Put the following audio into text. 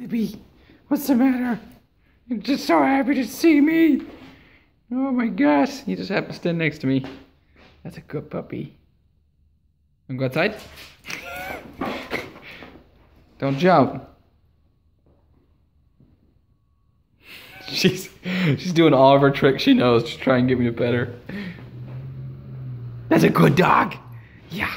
Libby, what's the matter? You're just so happy to see me. Oh my gosh, he just happened to stand next to me. That's a good puppy. I'm go outside. Don't jump. She's she's doing all of her tricks she knows to try and get me to pet her. That's a good dog. Yeah.